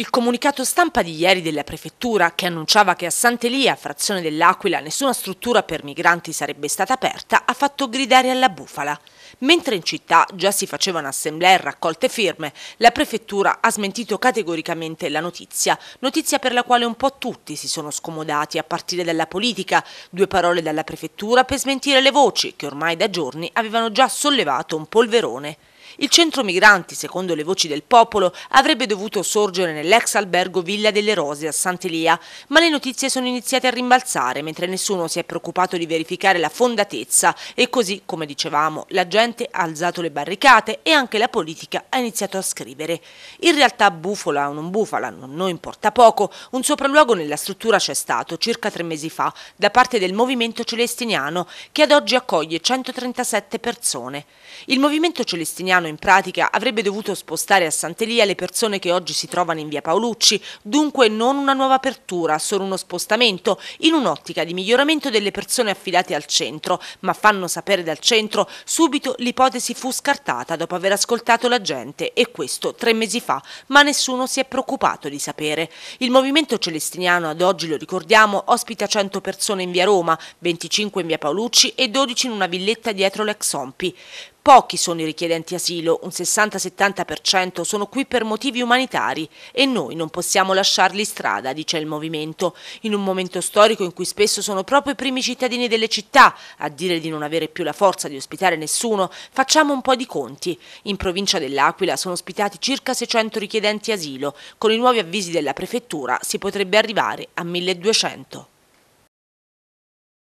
Il comunicato stampa di ieri della prefettura, che annunciava che a Sant'Elia, frazione dell'Aquila, nessuna struttura per migranti sarebbe stata aperta, ha fatto gridare alla bufala. Mentre in città già si facevano assemblee e raccolte firme, la prefettura ha smentito categoricamente la notizia, notizia per la quale un po' tutti si sono scomodati, a partire dalla politica, due parole dalla prefettura per smentire le voci che ormai da giorni avevano già sollevato un polverone. Il centro migranti, secondo le voci del popolo, avrebbe dovuto sorgere nell'ex albergo Villa delle Rose a Sant'Elia, ma le notizie sono iniziate a rimbalzare mentre nessuno si è preoccupato di verificare la fondatezza e così, come dicevamo, la gente ha alzato le barricate e anche la politica ha iniziato a scrivere. In realtà bufala o non bufala, non importa poco, un sopralluogo nella struttura c'è stato circa tre mesi fa da parte del Movimento Celestiniano che ad oggi accoglie 137 persone. Il Movimento Celestiniano Milano in pratica avrebbe dovuto spostare a Sant'Elia le persone che oggi si trovano in via Paolucci, dunque non una nuova apertura, solo uno spostamento in un'ottica di miglioramento delle persone affidate al centro, ma fanno sapere dal centro subito l'ipotesi fu scartata dopo aver ascoltato la gente e questo tre mesi fa, ma nessuno si è preoccupato di sapere. Il movimento celestiniano ad oggi, lo ricordiamo, ospita 100 persone in via Roma, 25 in via Paolucci e 12 in una villetta dietro l'ex Ompi. Pochi sono i richiedenti asilo, un 60-70% sono qui per motivi umanitari e noi non possiamo lasciarli strada, dice il movimento, in un momento storico in cui spesso sono proprio i primi cittadini delle città a dire di non avere più la forza di ospitare nessuno, facciamo un po' di conti. In provincia dell'Aquila sono ospitati circa 600 richiedenti asilo, con i nuovi avvisi della prefettura si potrebbe arrivare a 1200.